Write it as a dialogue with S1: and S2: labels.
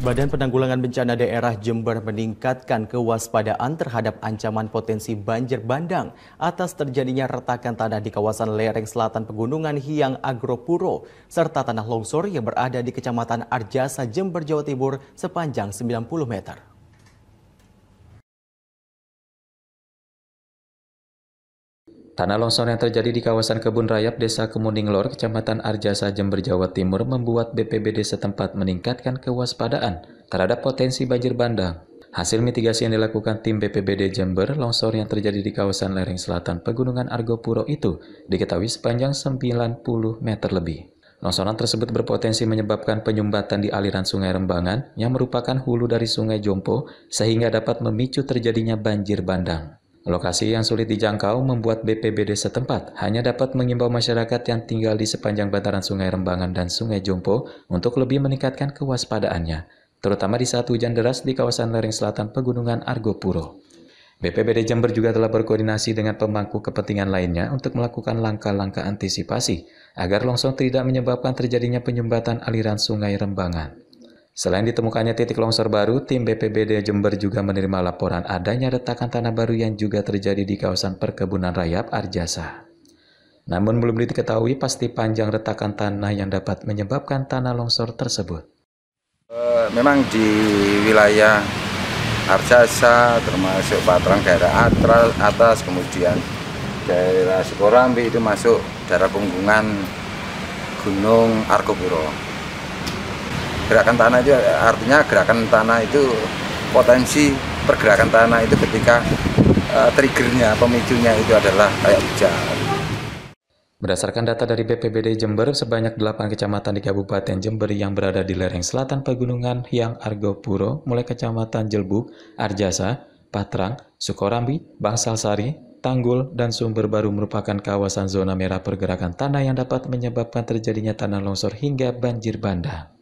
S1: Badan Penanggulangan Bencana Daerah Jember meningkatkan kewaspadaan terhadap ancaman potensi banjir bandang atas terjadinya retakan tanah di kawasan lereng selatan pegunungan Hiang Agropuro serta tanah longsor yang berada di Kecamatan Arjasa Jember Jawa Timur sepanjang 90 meter.
S2: Tanah longsor yang terjadi di kawasan Kebun Rayap, Desa Kemuning Lor, Kecamatan Arjasa, Jember, Jawa Timur membuat BPBD setempat meningkatkan kewaspadaan terhadap potensi banjir bandang. Hasil mitigasi yang dilakukan tim BPBD Jember, longsor yang terjadi di kawasan lereng selatan Pegunungan Argopuro itu diketahui sepanjang 90 meter lebih. Longsoran tersebut berpotensi menyebabkan penyumbatan di aliran sungai Rembangan yang merupakan hulu dari sungai Jompo sehingga dapat memicu terjadinya banjir bandang. Lokasi yang sulit dijangkau membuat BPBD setempat hanya dapat mengimbau masyarakat yang tinggal di sepanjang bantaran Sungai Rembangan dan Sungai Jompo untuk lebih meningkatkan kewaspadaannya, terutama di saat hujan deras di kawasan lereng selatan Pegunungan Argopuro. BPBD Jember juga telah berkoordinasi dengan pemangku kepentingan lainnya untuk melakukan langkah-langkah antisipasi agar longsor tidak menyebabkan terjadinya penyumbatan aliran sungai Rembangan. Selain ditemukannya titik longsor baru, tim BPBD Jember juga menerima laporan adanya retakan tanah baru yang juga terjadi di kawasan perkebunan rayap Arjasa. Namun belum diketahui pasti panjang retakan tanah yang dapat menyebabkan tanah longsor tersebut.
S3: Eh, memang di wilayah Arjasa, termasuk Patrang daerah atas, kemudian daerah Sukorambi itu masuk daerah punggungan Gunung Arkopuro gerakan tanah itu artinya gerakan tanah itu potensi pergerakan tanah itu ketika uh, triggernya pemicunya itu adalah kayak hujan.
S2: Berdasarkan data dari BPBD Jember, sebanyak 8 kecamatan di Kabupaten Jember yang berada di lereng selatan pegunungan yang Argopuro, mulai kecamatan Jelbuk, Arjasa, Patrang, Sukorambi, Bangsal Sari, Tanggul, dan Sumber Baru merupakan kawasan zona merah pergerakan tanah yang dapat menyebabkan terjadinya tanah longsor hingga banjir bandang.